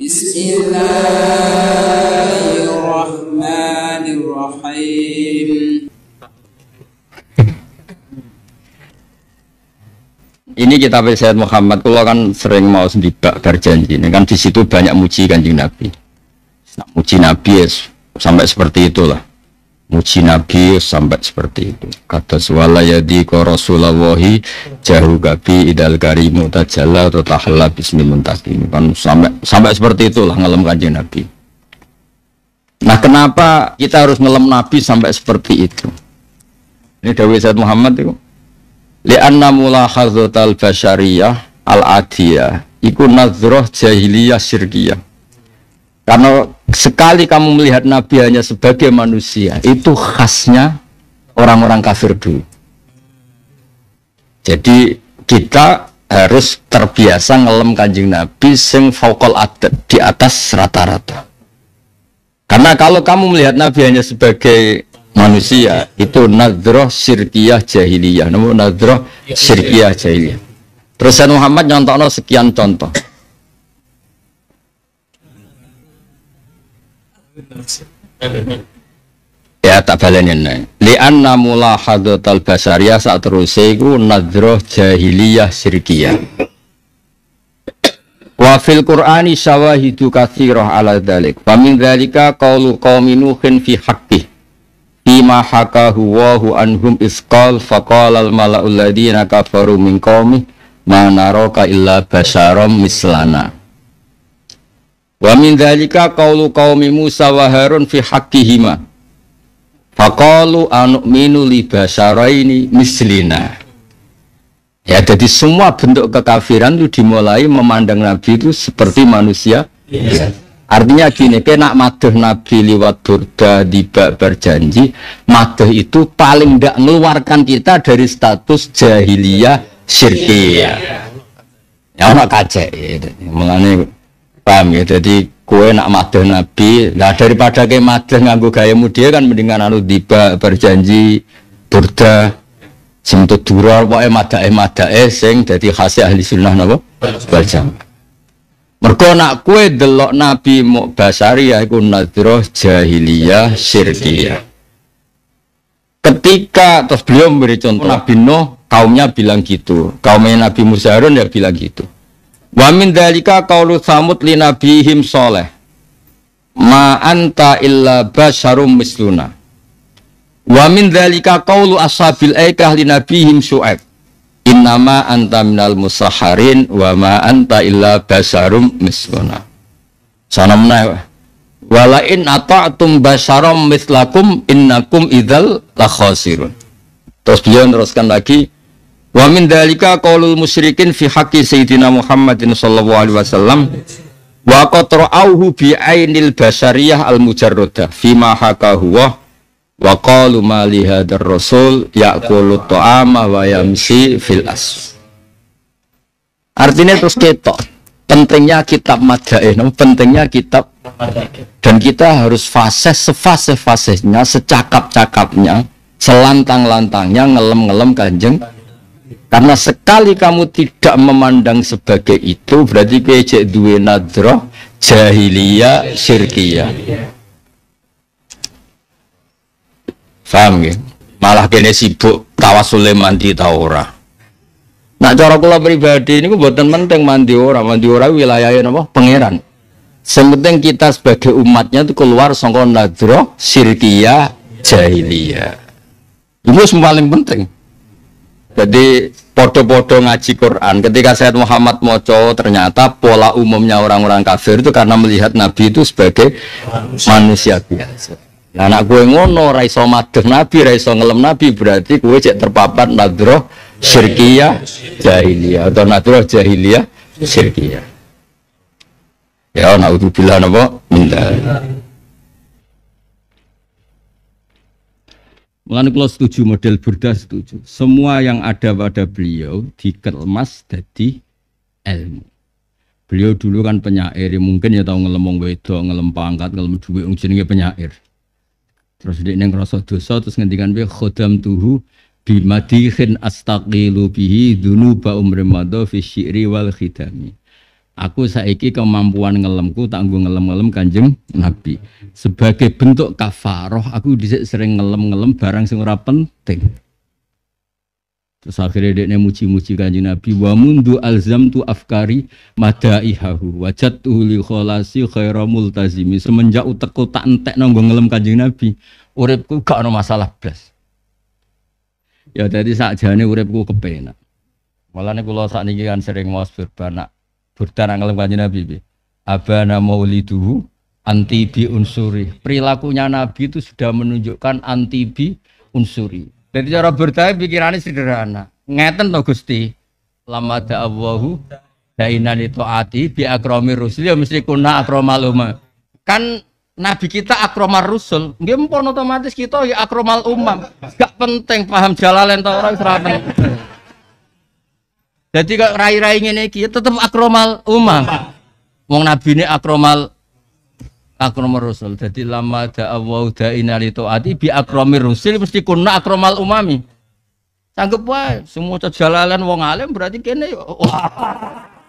Bismillahirrahmanirrahim. Ini kita Sayyid Muhammad, kalau kan sering mau sendibak berjanji. Ini kan di situ banyak muji kanjeng Nabi. muji Nabi ya, sampai seperti itulah muji Nabi sampai seperti itu kata suwala yadi ko rasulallahi jahu gabi idal karimu tajalla atau bismi bismimuntakim kan sampai sampai seperti itulah ngelam kanjeng Nabi nah kenapa kita harus ngelam Nabi sampai seperti itu ini Dawi Said Muhammad itu li'anna mula al basyariyah al adiyah iku nazroh jahiliyah syirkiyah karena sekali kamu melihat Nabi hanya sebagai manusia, itu khasnya orang-orang kafir dulu. Jadi kita harus terbiasa ngelem kanjeng Nabi sing fokal adat di atas rata-rata. Karena kalau kamu melihat Nabi hanya sebagai manusia, itu nadroh sirkiyah jahiliyah. Namun nadroh iya, iya, iya. sirkiyah jahiliyah. Terus Muhammad nyontono sekian contoh. ya tak balenya nih lianna mula hadotal basaria ya, saat terus itu nadroh jahiliyah sirkiyah. wa fil qur'ani syawahidu katsirah ala dalik wa min dzalika qaulu qaumin minuhin fi haqqi ima hakahu wahu anhum isqal fakal al mala'ul ladzina kafaru min qaumi ma naraka illa basarom mislana Wa min dhalika qawlu qawmi Musa wa Harun fi haqqihima. Faqalu anu'minu li basaraini mislina. Ya, jadi semua bentuk kekafiran itu dimulai memandang Nabi itu seperti manusia. Yes. Iya. Artinya gini, kena madah Nabi liwat burda bak berjanji, madah itu paling tidak mengeluarkan kita dari status jahiliyah syirkiyah. Ya, anak ya, Mengenai paham ya jadi kue nak madah nabi nah daripada kayak madah nganggu gayamu dia kan mendingan anu tiba berjanji burda sing durar. wae madah eh madah eh. sing jadi khasih ahli sunnah nabo Baca. mereka nak kue delok nabi mau basari ya nadroh jahiliyah syirkiyah ketika terus beliau memberi contoh Nabi noh kaumnya bilang gitu kaumnya Nabi Musa Harun ya bilang gitu Wa min dalika qaulu samud li nabihim soleh. Ma anta illa basyarum misluna. Wa min dalika qaulu ashabil aikah li nabihim syu'aib. Innama anta minal musaharin wa ma anta illa basyarum misluna. Sana menaik. Walain ata'atum basyarum mislakum innakum idhal lakhasirun. Terus beliau meneruskan lagi, Wa min dalika qaulul musyrikin fi haqqi sayyidina Muhammadin sallallahu alaihi wasallam wa qad ra'awhu bi ainil basariyah al mujarrada fi ma haqahu wa wa qalu ma li hadzal rasul ya'kulu ta'ama wa yamshi fil as. Artinya terus ketok. Pentingnya kitab madain, pentingnya kitab dan kita harus fase sefase fasenya, secakap-cakapnya, selantang-lantangnya, ngelem-ngelem kanjeng. -ngelem karena sekali kamu tidak memandang sebagai itu, berarti kecek duwe nadroh jahiliyah syirkiyah. Faham ya? Malah kene sibuk tawasule mandi ta Nah cara kula pribadi ini buatan penting mandi ora, mandi ora wilayahnya apa? Pangeran. Sementing kita sebagai umatnya itu keluar songkon nadroh syirkiyah jahiliyah. Itu paling penting. Jadi podo-podo ngaji Quran. Ketika Sayyid Muhammad moco, ternyata pola umumnya orang-orang kafir itu karena melihat Nabi itu sebagai manusia, biasa. Ya, ya. Nah, anak gue ngono, raiso madeh Nabi, raiso ngelem Nabi, berarti gue cek terpapar nadroh syirkiyah jahiliyah atau nadroh jahiliyah syirkiyah. Ya, naudzubillah napa? Minta. Mulane kula setuju model Buddha setuju. Semua yang ada pada beliau dikelmas jadi ilmu. Beliau dulu kan penyair, ya mungkin ya tahu ngelemong wedo, ngelem pangkat, ngelem duit, jenenge penyair. Terus dia ini ngerasa dosa, terus ngendikan dia khodam tuhu bimadihin astaqilu bihi dunuba umrimadho fi syi'ri wal khidami. Aku saiki kemampuan ngelemku tanggung ngelem-ngelem Kanjeng Nabi. Sebagai bentuk kafaroh aku disek sering ngelem-ngelem barang sing ora penting. Terus akhirnya dia muci muji kanjeng Nabi wa mundu alzam tu afkari ihahu, wajat uli kholasi khaira multazimi semenjak utakku tak entek nonggo ngelem kanjeng Nabi uripku gak ada masalah blas ya tadi sakjane uripku kepenak malah nih kalau saat ini kan sering mau berbanak Bertanak ngelam kanjeng Nabi piye? Abana mauliduhu antibi unsuri. Perilakunya Nabi itu sudah menunjukkan antibi unsuri. Jadi cara bertanya pikirannya sederhana. Ngeten to Gusti. Lama da'awahu dainan itu ati bi akromi rusul ya mesti kuna akromal Kan Nabi kita akromar rusul, nggih otomatis kita ya akromal umam. Gak penting paham jalalan ta orang serapan jadi kok rai-rai ngene iki ya tetep akromal umam. Wong nabi ini akromal akromal rasul. Jadi lama ada Allah ada li taati bi akromi rasul, mesti kunna akromal umami. Sanggup wae semua jalalan wong alim berarti kene